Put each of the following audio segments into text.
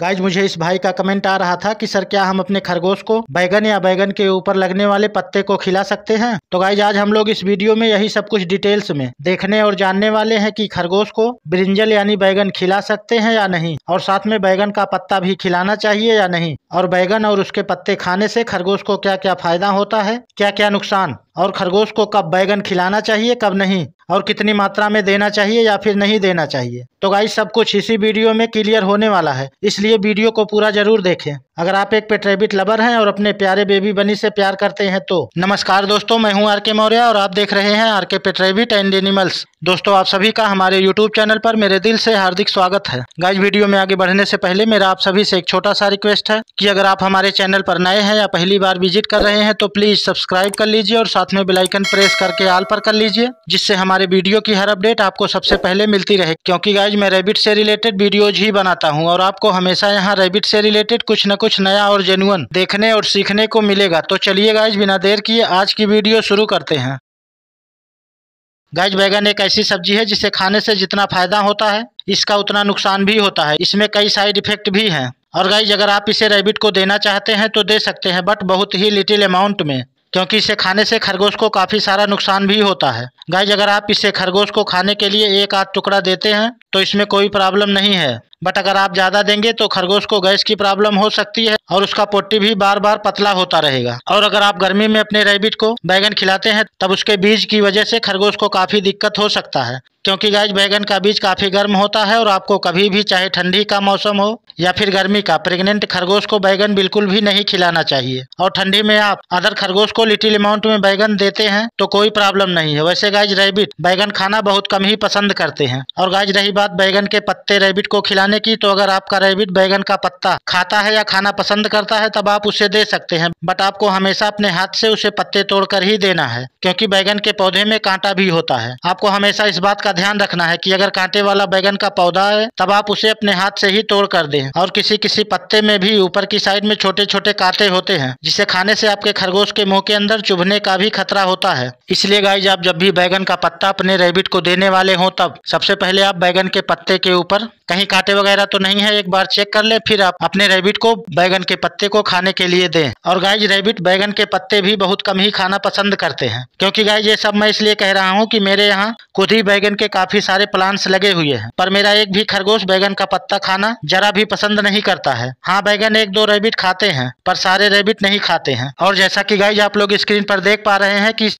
guys मुझे इस भाई का कमेंट आ रहा था कि सर क्या हम अपने खरगोश को बैगन या बैगन के ऊपर लगने वाले पत्ते को खिला सकते हैं तो गाइज आज हम लोग इस वीडियो में यही सब कुछ डिटेल्स में देखने और जानने वाले हैं कि खरगोश को ब्रिंजल यानी बैगन खिला सकते हैं या नहीं और साथ में बैगन का पत्ता भी खिलाना चाहिए या नहीं और बैगन और उसके पत्ते खाने से खरगोश को क्या क्या फायदा होता है क्या क्या नुकसान और खरगोश को कब बैगन खिलाना चाहिए कब नहीं और कितनी मात्रा में देना चाहिए या फिर नहीं देना चाहिए तो गाइज सब कुछ इसी वीडियो में क्लियर होने वाला है इसलिए वीडियो को पूरा जरूर देखें अगर आप एक पेट्रेबिट लवर हैं और अपने प्यारे बेबी बनी से प्यार करते हैं तो नमस्कार दोस्तों मैं हूं आरके मौर्य और आप देख रहे हैं आरके के पेट्रेबिट एंड एनिमल्स दोस्तों आप सभी का हमारे यूट्यूब चैनल पर मेरे दिल से हार्दिक स्वागत है गाइज वीडियो में आगे बढ़ने से पहले मेरा आप सभी से एक छोटा सा रिक्वेस्ट है की अगर आप हमारे चैनल पर नए हैं या पहली बार विजिट कर रहे हैं तो प्लीज सब्सक्राइब कर लीजिए और साथ में बिलाईकन प्रेस करके आल पर कर लीजिए जिससे हमारे वीडियो की हर अपडेट आपको सबसे पहले मिलती रहे क्योंकि गाइज मैं रेबिट से रिलेटेड वीडियोज ही बनाता हूँ और आपको हमेशा यहाँ रेबिट से रिलेटेड कुछ न कुछ नया और जेनुअन देखने और सीखने को मिलेगा तो चलिए गाइज बिना देर किए आज की वीडियो शुरू करते हैं गाइज बैगन एक ऐसी सब्जी है जिसे खाने से जितना फायदा होता है इसका उतना नुकसान भी होता है इसमें कई साइड इफेक्ट भी हैं और गाइज अगर आप इसे रेबिट को देना चाहते हैं तो दे सकते हैं बट बहुत ही लिटिल अमाउंट में क्योंकि इसे खाने से खरगोश को काफ़ी सारा नुकसान भी होता है गाइज अगर आप इसे खरगोश को खाने के लिए एक आध टुकड़ा देते हैं तो इसमें कोई प्रॉब्लम नहीं है बट अगर आप ज़्यादा देंगे तो खरगोश को गैस की प्रॉब्लम हो सकती है और उसका पोटी भी बार बार पतला होता रहेगा और अगर आप गर्मी में अपने रेबिट को बैगन खिलाते हैं तब उसके बीज की वजह से खरगोश को काफ़ी दिक्कत हो सकता है क्योंकि गैस बैगन का बीज काफ़ी गर्म होता है और आपको कभी भी चाहे ठंडी का मौसम हो या फिर गर्मी का प्रेगनेंट खरगोश को बैगन बिल्कुल भी नहीं खिलाना चाहिए और ठंडी में आप अदर खरगोश को लिटिल अमाउंट में बैगन देते हैं तो कोई प्रॉब्लम नहीं है वैसे गाइज रेबिट बैगन खाना बहुत कम ही पसंद करते हैं और गाइज रही बात बात बैगन के पत्ते रेबिट को खिलाने की तो अगर आपका रेबिट बैगन का पत्ता खाता है या खाना पसंद करता है तब आप उसे दे सकते हैं बट आपको हमेशा अपने हाथ से उसे पत्ते तोड़कर ही देना है क्योंकि बैगन के पौधे में कांटा भी होता है आपको हमेशा इस बात का ध्यान रखना है कि अगर कांटे वाला बैगन का पौधा है तब आप उसे अपने हाथ से ही तोड़ कर दें और किसी किसी पत्ते में भी ऊपर की साइड में छोटे छोटे कांटे होते हैं जिसे खाने से आपके खरगोश के मुंह के अंदर चुभने का भी खतरा होता है इसलिए गाइज आप जब भी बैगन का पत्ता अपने रेबिट को देने वाले हों तब सबसे पहले आप बैगन के पत्ते के ऊपर कहीं कांटे वगैरह तो नहीं है एक बार चेक कर ले फिर आप अपने रेबिट को बैगन के पत्ते को खाने के लिए दें और गाइज रेबिट बैगन के पत्ते भी बहुत कम ही खाना पसंद करते हैं क्योंकि गाय ये सब मैं इसलिए कह रहा हूँ कि मेरे यहाँ खुद ही बैगन के काफी सारे प्लांट्स लगे हुए हैं पर मेरा एक भी खरगोश बैगन का पत्ता खाना जरा भी पसंद नहीं करता है हाँ बैगन एक दो रेबिट खाते हैं पर सारे रेबिट नहीं खाते हैं और जैसा की गाइज आप लोग स्क्रीन पर देख पा रहे हैं की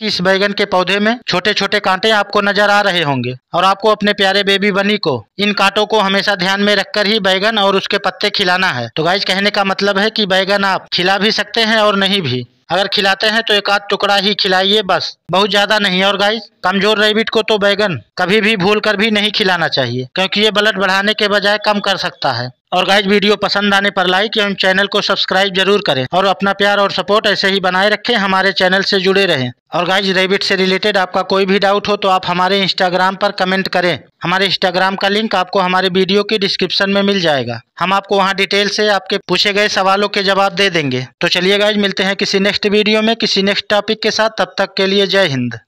कि इस बैगन के पौधे में छोटे छोटे कांटे आपको नजर आ रहे होंगे और आपको अपने प्यारे बेबी बनी को इन कांटों को हमेशा ध्यान में रखकर ही बैगन और उसके पत्ते खिलाना है तो गाइज कहने का मतलब है कि बैगन आप खिला भी सकते हैं और नहीं भी अगर खिलाते हैं तो एक आध टुकड़ा ही खिलाइए बस बहुत ज्यादा नहीं और गाइस कमजोर रेबिट को तो बैगन कभी भी भूल कर भी नहीं खिलाना चाहिए क्योंकि ये ब्लड बढ़ाने के बजाय कम कर सकता है और गाइज वीडियो पसंद आने पर लाइक एवं चैनल को सब्सक्राइब जरूर करें और अपना प्यार और सपोर्ट ऐसे ही बनाए रखें हमारे चैनल से जुड़े रहें और गाइज रेबिट से रिलेटेड आपका कोई भी डाउट हो तो आप हमारे इंस्टाग्राम पर कमेंट करें हमारे इंस्टाग्राम का लिंक आपको हमारे वीडियो के डिस्क्रिप्शन में मिल जाएगा हम आपको वहाँ डिटेल से आपके पूछे गए सवालों के जवाब दे देंगे तो चलिए गाइज मिलते हैं किसी नेक्स्ट वीडियो में किसी नेक्स्ट टॉपिक के साथ तब तक के लिए जय हिंद